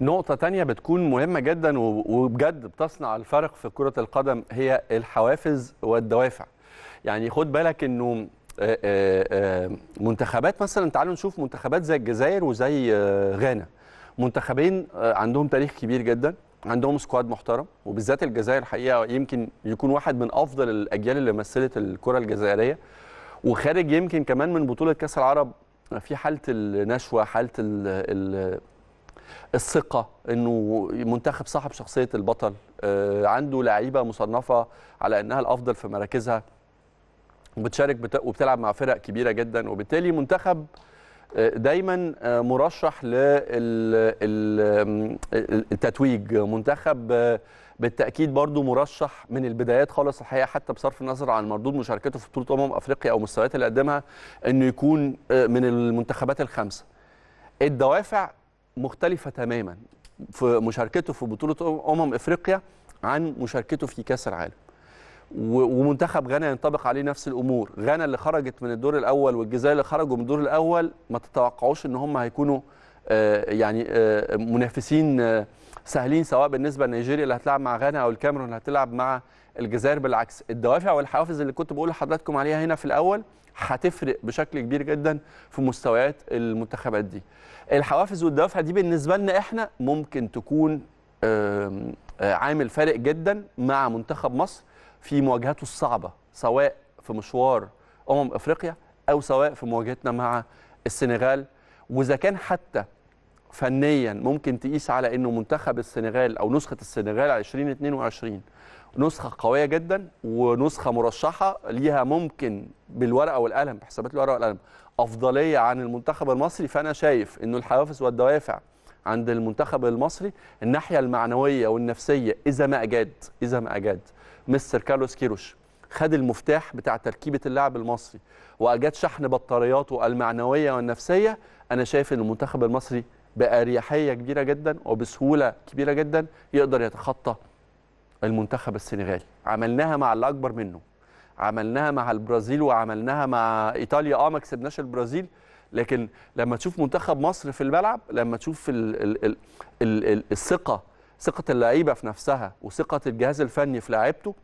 نقطة تانية بتكون مهمة جدا وبجد بتصنع الفرق في كرة القدم هي الحوافز والدوافع يعني خد بالك انه آه، آه، آه، منتخبات مثلا تعالوا نشوف منتخبات زي الجزائر وزي غانا منتخبين عندهم تاريخ كبير جدا عندهم سكواد محترم وبالذات الجزائر الحقيقه يمكن يكون واحد من افضل الاجيال اللي مثلت الكره الجزائريه وخارج يمكن كمان من بطوله كاس العرب في حاله النشوه حاله الثقه انه منتخب صاحب شخصيه البطل آه، عنده لعيبه مصنفه على انها الافضل في مراكزها وبتشارك وبتلعب مع فرق كبيره جدا وبالتالي منتخب آه، دايما آه، مرشح للتتويج منتخب بالتاكيد برضو مرشح من البدايات خالص الحقيقه حتى بصرف النظر عن مردود مشاركته في بطوله امم افريقيا او المستويات اللي قدمها انه يكون من المنتخبات الخمسه الدوافع مختلفه تماما في مشاركته في بطوله امم افريقيا عن مشاركته في كاس العالم ومنتخب غانا ينطبق عليه نفس الامور غانا اللي خرجت من الدور الاول والجزائر اللي خرجوا من الدور الاول ما تتوقعوش ان هم هيكونوا آه، يعني آه، منافسين آه، سهلين سواء بالنسبه لنيجيريا اللي هتلعب مع غانا او الكاميرون اللي هتلعب مع الجزائر بالعكس الدوافع والحوافز اللي كنت بقول لحضراتكم عليها هنا في الاول هتفرق بشكل كبير جدا في مستويات المنتخبات دي الحوافز والدوافع دي بالنسبه لنا احنا ممكن تكون آه، عامل فارق جدا مع منتخب مصر في مواجهاته الصعبه سواء في مشوار امم افريقيا او سواء في مواجهتنا مع السنغال واذا كان حتى فنيا ممكن تقيس على انه منتخب السنغال او نسخه السنغال 2022 نسخه قويه جدا ونسخه مرشحه ليها ممكن بالورقه والقلم بحسابات الورقه والقلم افضليه عن المنتخب المصري فانا شايف انه الحوافز والدوافع عند المنتخب المصري الناحيه المعنويه والنفسيه اذا ما اجاد اذا ما اجاد مستر كارلوس كيروش خد المفتاح بتاع تركيبه اللاعب المصري واجاد شحن بطارياته المعنويه والنفسيه انا شايف ان المنتخب المصري باريحيه كبيره جدا وبسهوله كبيره جدا يقدر يتخطى المنتخب السنغالي عملناها مع اللي اكبر منه عملناها مع البرازيل وعملناها مع ايطاليا اه ما كسبناش البرازيل لكن لما تشوف منتخب مصر في الملعب لما تشوف ال ال ال الثقه ثقه اللعيبه في نفسها وثقه الجهاز الفني في لعيبته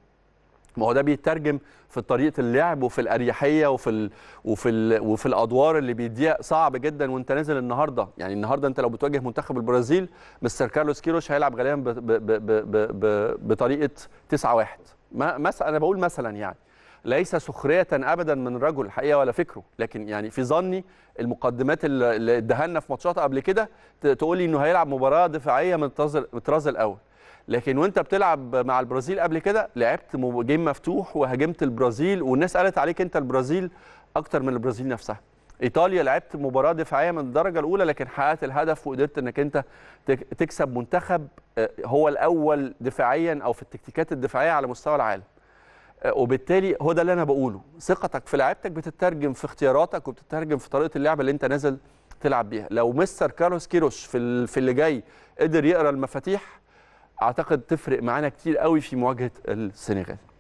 ما هو ده بيترجم في طريقه اللعب وفي الاريحيه وفي الـ وفي الـ وفي الادوار اللي بيديها صعب جدا وانت نازل النهارده يعني النهارده انت لو بتواجه منتخب البرازيل مستر كارلوس كيروش هيلعب غالبا بطريقه 9 1 ما... مثلا انا بقول مثلا يعني ليس سخريه ابدا من رجل حقيقه ولا فكره لكن يعني في ظني المقدمات اللي ادهنا في ماتشات قبل كده تقول لي انه هيلعب مباراه دفاعيه من الطراز الاول لكن وانت بتلعب مع البرازيل قبل كده لعبت جيم مفتوح وهاجمت البرازيل والناس قالت عليك انت البرازيل اكتر من البرازيل نفسها ايطاليا لعبت مباراه دفاعيه من الدرجه الاولى لكن حققت الهدف وقدرت انك انت تكسب منتخب آه، هو الاول دفاعيا او في التكتيكات الدفاعيه على مستوى العالم آه، وبالتالي هو ده اللي انا بقوله ثقتك في لعيبتك بتترجم في اختياراتك وبتترجم في طريقه اللعب اللي انت نازل تلعب بيها لو مستر كارلوس كيروش في اللي جاي قدر يقرا المفاتيح اعتقد تفرق معانا كتير قوي في مواجهه السنغال